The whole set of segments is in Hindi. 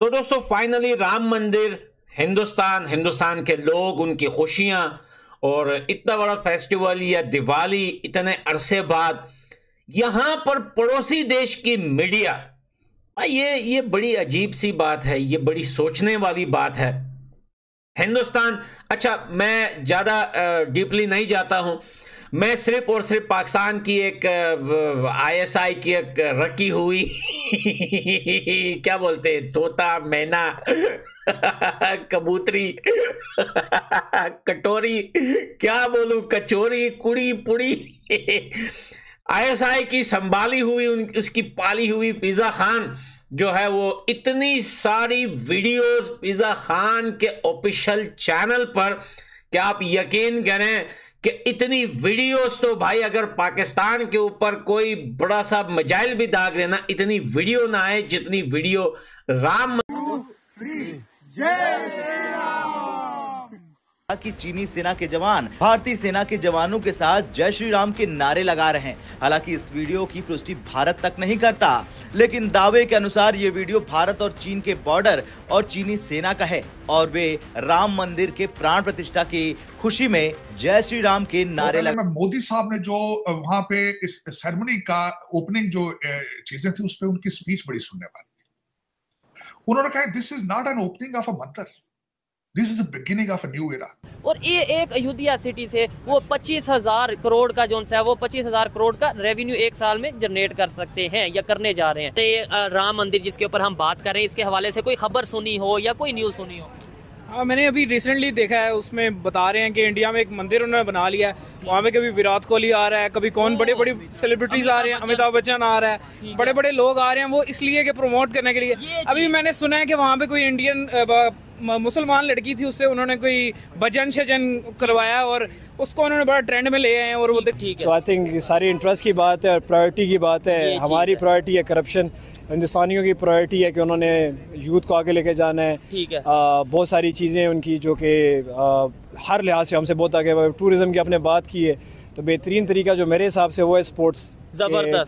तो दोस्तों फाइनली राम मंदिर हिंदुस्तान हिंदुस्तान के लोग उनकी खुशियां और इतना बड़ा फेस्टिवल या दिवाली इतने अरसे बाद यहां पर पड़ोसी देश की मीडिया ये ये बड़ी अजीब सी बात है ये बड़ी सोचने वाली बात है हिंदुस्तान अच्छा मैं ज़्यादा डीपली नहीं जाता हूं मैं सिर्फ और सिर्फ पाकिस्तान की एक आईएसआई की एक रखी हुई क्या बोलते हैं तोता मैना कबूतरी कटोरी क्या बोलूं कचोरी कुड़ी पुड़ी आईएसआई की संभाली हुई उनकी उसकी पाली हुई पिज़्ज़ा खान जो है वो इतनी सारी वीडियोस पिज़्ज़ा खान के ऑफिशियल चैनल पर क्या आप यकीन करें कि इतनी वीडियोस तो भाई अगर पाकिस्तान के ऊपर कोई बड़ा सा मजाइल भी दाग देना इतनी वीडियो ना आए जितनी वीडियो राम Two, कहा कि चीनी सेना के जवान भारतीय सेना के जवानों के साथ जय श्री राम के नारे लगा रहे हैं हालांकि इस वीडियो की पुष्टि भारत तक नहीं करता लेकिन दावे के अनुसार ये वीडियो भारत और चीन के बॉर्डर और चीनी सेना का है और वे राम मंदिर के प्राण प्रतिष्ठा की खुशी में जय श्री राम के नारे लगा मोदी साहब ने जो वहां पे इस सेरेमनी का ओपनिंग जो चीजें थी उस पर उनकी स्पीच बड़ी सुनने वाली उन्होंने कहा this is not an opening of a mandir this is beginning of new era और ये एक अयोध्या सिटी से वो पच्चीस हजार करोड़ का जो है वो पच्चीस हजार करोड़ का रेवेन्यू एक साल में जनरेट कर सकते हैं या करने जा रहे हैं तो राम मंदिर जिसके ऊपर हम बात कर रहे हैं इसके हवाले से कोई खबर सुनी हो या कोई न्यूज सुनी हो हाँ मैंने अभी रिसेंटली देखा है उसमें बता रहे हैं कि इंडिया में एक मंदिर उन्होंने बना लिया है वहाँ पे कभी विराट कोहली आ रहा है कभी कौन बड़े बड़े सेलिब्रिटीज आ रहे हैं अमिताभ बच्चन आ रहा है बड़े बड़े लोग आ रहे हैं वो इसलिए कि प्रमोट करने के लिए अभी मैंने सुना है कि वहाँ पे कोई इंडियन मुसलमान लड़की थी उससे उन्होंने कोई भजन शजन करवाया और उसको उन्होंने बड़ा ट्रेंड में ले आए और वो ठीक है सो आई थिंक सारी इंटरेस्ट की बात है और प्रायोरिटी की बात है हमारी प्रायोरिटी है करप्शन हिंदुस्तानियों की प्रायोरिटी है कि उन्होंने यूथ को आगे लेके जाना है ठीक है बहुत सारी चीज़ें उनकी जो कि हर लिहाज से हमसे बहुत आगे टूरिज़्म की आपने बात की है तो बेहतरीन तरीका जो मेरे हिसाब से वो है स्पोर्ट्स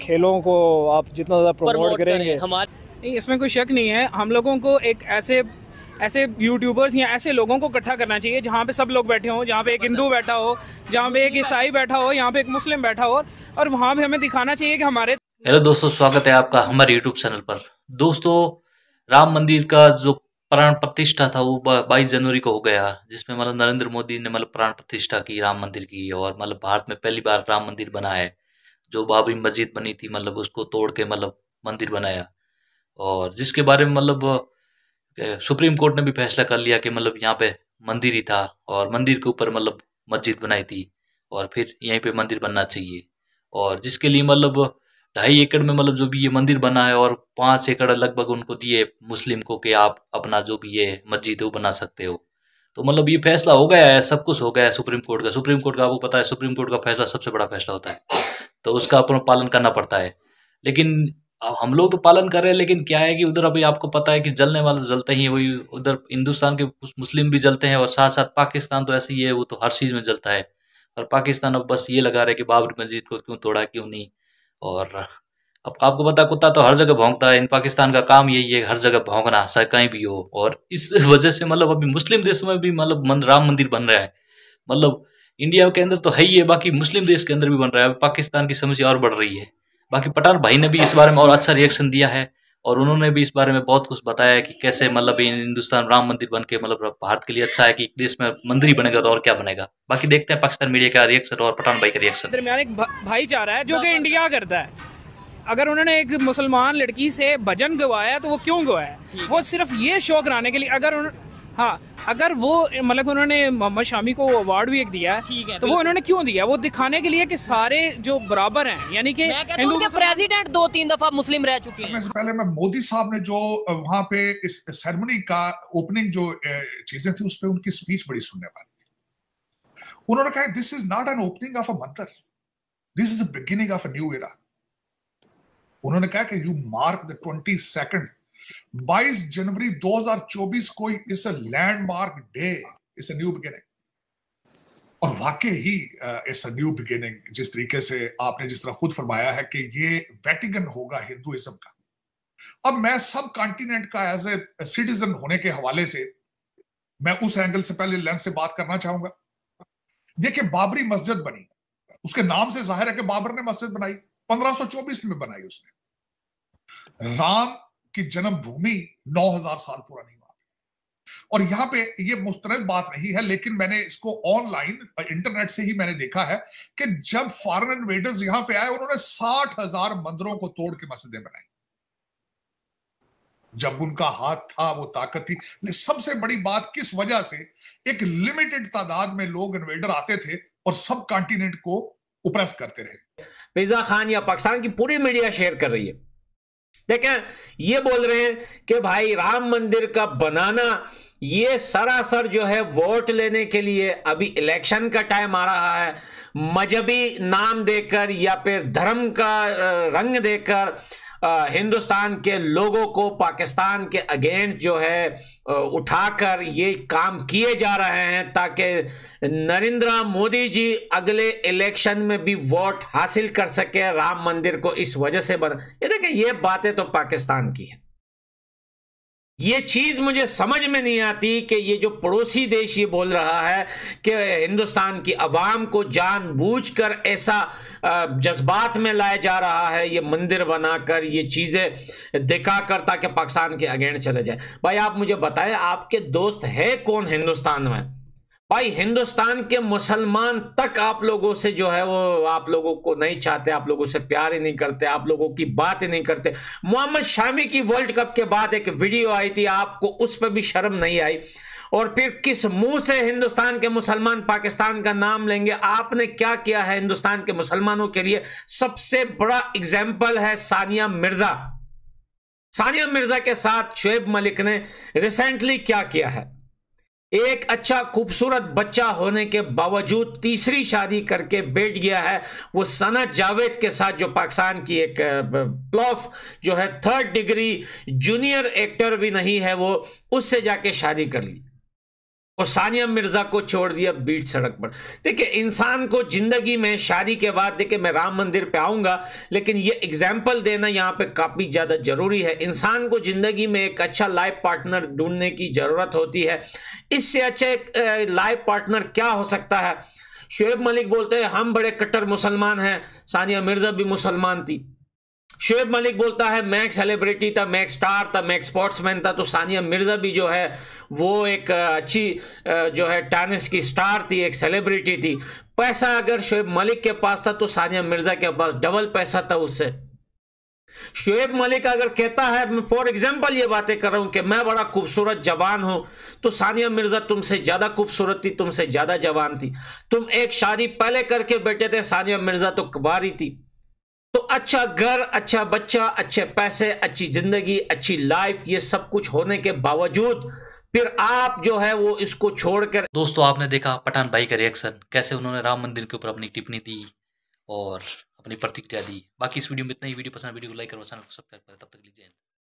खेलों को आप जितना ज़्यादा प्रमोट करेंगे हमारे इसमें कोई शक नहीं है हम लोगों को एक ऐसे ऐसे यूट्यूबर्स या ऐसे लोगों को इकट्ठा करना चाहिए जहाँ पे सब लोग बैठे हों जहाँ पे एक हिंदू बैठा हो जहाँ पे एक ईसाई बैठा हो यहाँ पे एक मुस्लिम बैठा हो और वहाँ पे हमें दिखाना चाहिए कि हमारे हेलो दोस्तों स्वागत है आपका हमारे यूट्यूब चैनल पर दोस्तों राम मंदिर का जो प्राण प्रतिष्ठा था वो बाईस जनवरी को हो गया जिसमें मतलब नरेंद्र मोदी ने मतलब प्राण प्रतिष्ठा की राम मंदिर की और मतलब भारत में पहली बार राम मंदिर बना है जो बाबरी मस्जिद बनी थी मतलब उसको तोड़ के मतलब मंदिर बनाया और जिसके बारे में मतलब सुप्रीम कोर्ट ने भी फैसला कर लिया कि मतलब यहाँ पे मंदिर ही था और मंदिर के ऊपर मतलब मस्जिद बनाई थी और फिर यहीं पे मंदिर बनना चाहिए और जिसके लिए मतलब ढाई एकड़ में मतलब जो भी ये मंदिर बना है और पाँच एकड़ लगभग उनको दिए मुस्लिम को कि आप अपना जो भी ये मस्जिद है वो बना सकते हो तो मतलब ये फैसला हो गया है सब कुछ हो गया है सुप्रीम कोर्ट का सुप्रीम कोर्ट का आपको पता है सुप्रीम कोर्ट का फैसला सबसे बड़ा फैसला होता है तो उसका अपना पालन करना पड़ता है लेकिन अब हम लोग तो पालन कर रहे हैं लेकिन क्या है कि उधर अभी आपको पता है कि जलने वाले जलते ही वही उधर हिंदुस्तान के कुछ मुस्लिम भी जलते हैं और साथ साथ पाकिस्तान तो ऐसे ही है वो तो हर चीज़ में जलता है और पाकिस्तान अब बस ये लगा रहे कि बाबरी मस्जिद को क्यों तोड़ा क्यों नहीं और अब आपको पता कुत्ता तो हर जगह भोंकता है इन पाकिस्तान का काम यही है हर जगह भोंकना सर कहीं भी हो और इस वजह से मतलब अभी मुस्लिम देशों में भी मतलब राम मंदिर बन रहा है मतलब इंडिया के अंदर तो है ही है बाकी मुस्लिम देश के अंदर भी बन रहा है पाकिस्तान की समस्या और बढ़ रही है बाकी पठान भाई ने भी इस बारे में और अच्छा रिएक्शन दिया है और उन्होंने भी इस बारे में बहुत कुछ बताया है कि कैसे मतलब हिंदुस्तान राम मंदिर बन के मतलब भारत के लिए अच्छा है कि देश में मंदिर ही बनेगा तो और क्या बनेगा बाकी देखते हैं पाकिस्तान मीडिया का रिएक्शन और पठान भाई का रिएक्शन दरमियान एक भाईचारा है जो कि इंडिया करता है अगर उन्होंने एक मुसलमान लड़की से भजन गवाया तो वो क्यों गवाया वो सिर्फ ये शौक कराने के लिए अगर हाँ अगर वो मतलब उन्होंने मोहम्मद शामी को अवार्ड भी एक दिया है ठीक है तो वो उन्होंने क्यों दिया वो दिखाने के लिए कि सारे जो बराबर हैं यानी कि हिंदू के प्रेसिडेंट दो तीन दफा मुस्लिम रह चुके हैं सबसे पहले मैं मोदी साहब ने जो वहाँ पे इस सेरेमनी का ओपनिंग जो चीजें थी उस पर उनकी स्पीच बड़ी सुनने वाली थी उन्होंने कहा this is not an opening of a mandir this is beginning of a new era उन्होंने कहा कि you mark the twenty second 22 January 2024 को इस लैंडमार्क डे इस न्यू बिगिनिंग और वाकई ही इस न्यू बिगिनिंग जिस तरीके से आपने जिस तरह खुद फरमाया है कि ये वेटिगन होगा हिंदुइज्म का अब मैं सब कॉन्टिनेंट का एज ए सिटीजन होने के हवाले से मैं उस एंगल से पहले लेंस से बात करना चाहूंगा देखिए बाबरी मस्जिद बनी उसके नाम से जाहिर है कि बाबर ने मस्जिद बनाई 1524 में बनाई उसने राम कि जन्मभूमि 9000 साल पुरानी और यहां पे ये मुस्तरद बात रही है लेकिन मैंने इसको ऑनलाइन इंटरनेट से ही मैंने देखा है कि जब फॉरेन इन्वेडर्स यहां पे आए उन्होंने साठ हजार मंदिरों को तोड़ के मस्जिदें बनाई जब उनका हाथ था वो ताकत थी सबसे बड़ी बात किस वजह से एक लिमिटेड तादाद में लोग इन्वेडर आते थे और सब कॉन्टिनेंट को उप्रेस करते रहे मिर्जा खान या पाकिस्तान की पूरी मीडिया शेयर कर रही है ठीक है ये बोल रहे हैं कि भाई राम मंदिर का बनाना ये सरासर जो है वोट लेने के लिए अभी इलेक्शन का टाइम आ रहा है मजहबी नाम देकर या फिर धर्म का रंग देकर हिंदुस्तान के लोगों को पाकिस्तान के अगेंस्ट जो है उठाकर ये काम किए जा रहे हैं ताकि नरेंद्र मोदी जी अगले इलेक्शन में भी वोट हासिल कर सके राम मंदिर को इस वजह से बना ये देखिए ये बातें तो पाकिस्तान की है ये चीज मुझे समझ में नहीं आती कि ये जो पड़ोसी देश ये बोल रहा है कि हिंदुस्तान की आवाम को जानबूझकर ऐसा जज्बात में लाया जा रहा है ये मंदिर बनाकर ये चीज़ें कर ताकि पाकिस्तान के अगेंस्ट चले जाए भाई आप मुझे बताएं आपके दोस्त है कौन हिंदुस्तान में भाई हिंदुस्तान के मुसलमान तक आप लोगों से जो है वो आप लोगों को नहीं चाहते आप लोगों से प्यार ही नहीं करते आप लोगों की बात ही नहीं करते मोहम्मद शामी की वर्ल्ड कप के बाद एक वीडियो आई थी आपको उस पर भी शर्म नहीं आई और फिर किस मुंह से हिंदुस्तान के मुसलमान पाकिस्तान का नाम लेंगे आपने क्या किया है हिंदुस्तान के मुसलमानों के लिए सबसे बड़ा एग्जाम्पल है सानिया मिर्जा सानिया मिर्जा के साथ शुएब मलिक ने रिसेंटली क्या किया है एक अच्छा खूबसूरत बच्चा होने के बावजूद तीसरी शादी करके बैठ गया है वो सना जावेद के साथ जो पाकिस्तान की एक प्लॉफ जो है थर्ड डिग्री जूनियर एक्टर भी नहीं है वो उससे जाके शादी कर ली और सानिया मिर्जा को छोड़ दिया बीट सड़क पर देखिए इंसान को जिंदगी में शादी के बाद देखिए मैं राम मंदिर पे आऊंगा लेकिन ये एग्जाम्पल देना यहाँ पे काफी ज्यादा जरूरी है इंसान को जिंदगी में एक अच्छा लाइफ पार्टनर ढूंढने की जरूरत होती है इससे अच्छा एक लाइफ पार्टनर क्या हो सकता है शुएब मलिक बोलते हैं हम बड़े कट्टर मुसलमान हैं सानिया मिर्जा भी मुसलमान थी शुएब मलिक बोलता है मैं एक सेलिब्रिटी था मैं एक स्टार था मैं एक स्पोर्ट्समैन था तो सानिया मिर्ज़ा भी जो है वो एक अच्छी जो है टेनिस की स्टार थी एक सेलिब्रिटी थी पैसा अगर शुएब मलिक के पास था तो सानिया मिर्ज़ा के पास डबल पैसा था उससे शुएब मलिक अगर कहता है मैं फॉर एग्जाम्पल ये बातें कर रहा हूं कि मैं बड़ा खूबसूरत जवान हूं तो सानिया मिर्ज़ा तुमसे ज़्यादा खूबसूरत थी तुमसे ज़्यादा जवान थी तुम एक शादी पहले करके बैठे थे सानिया मिर्ज़ा तो कबारी थी तो अच्छा घर अच्छा बच्चा अच्छे पैसे अच्छी जिंदगी अच्छी लाइफ ये सब कुछ होने के बावजूद फिर आप जो है वो इसको छोड़कर दोस्तों आपने देखा पठान भाई का रिएक्शन कैसे उन्होंने राम मंदिर के ऊपर अपनी टिप्पणी दी और अपनी प्रतिक्रिया दी बाकी इस वीडियो में इतना ही वीडियो पसंद वीडियो को लाइक करो चैनल को सब्सक्राइब करें तब तक लीजिए